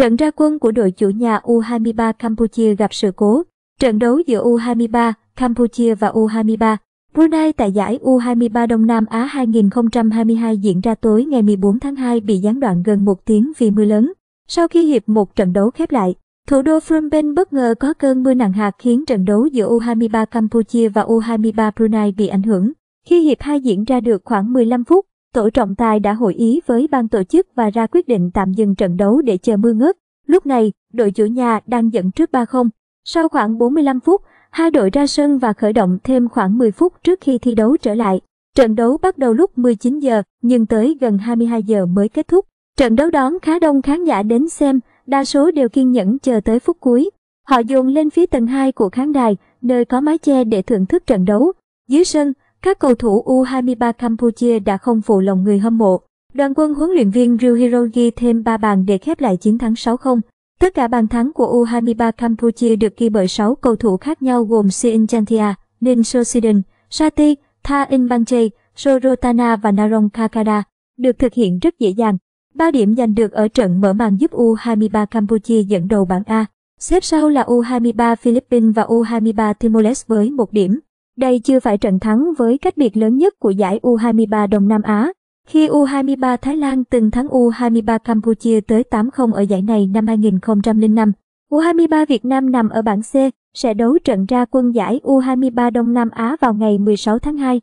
Trận ra quân của đội chủ nhà U23 Campuchia gặp sự cố. Trận đấu giữa U23 Campuchia và U23 Brunei tại giải U23 Đông Nam Á 2022 diễn ra tối ngày 14 tháng 2 bị gián đoạn gần một tiếng vì mưa lớn. Sau khi hiệp một trận đấu khép lại, thủ đô Phnom Penh bất ngờ có cơn mưa nặng hạt khiến trận đấu giữa U23 Campuchia và U23 Brunei bị ảnh hưởng. Khi hiệp 2 diễn ra được khoảng 15 phút, tổ trọng tài đã hội ý với ban tổ chức và ra quyết định tạm dừng trận đấu để chờ mưa ngớt. Lúc này, đội chủ nhà đang dẫn trước 3-0. Sau khoảng 45 phút, hai đội ra sân và khởi động thêm khoảng 10 phút trước khi thi đấu trở lại. Trận đấu bắt đầu lúc 19 giờ nhưng tới gần 22 giờ mới kết thúc. Trận đấu đón khá đông khán giả đến xem, đa số đều kiên nhẫn chờ tới phút cuối. Họ dồn lên phía tầng 2 của khán đài, nơi có mái che để thưởng thức trận đấu. Dưới sân, các cầu thủ U23 Campuchia đã không phụ lòng người hâm mộ. Đoàn quân huấn luyện viên Ryu Hiro ghi thêm 3 bàn để khép lại chiến thắng 6-0. Tất cả bàn thắng của U23 Campuchia được ghi bởi 6 cầu thủ khác nhau gồm Sin Chantia, Ninh Sosiden, Sati, Tha In Banche, Sorotana và Narong Kakada, được thực hiện rất dễ dàng. 3 điểm giành được ở trận mở màn giúp U23 Campuchia dẫn đầu bảng A. Xếp sau là U23 Philippines và U23 Timor-Leste với 1 điểm. Đây chưa phải trận thắng với cách biệt lớn nhất của giải U23 Đông Nam Á, khi U23 Thái Lan từng thắng U23 Campuchia tới 8-0 ở giải này năm 2005. U23 Việt Nam nằm ở bảng C, sẽ đấu trận ra quân giải U23 Đông Nam Á vào ngày 16 tháng 2.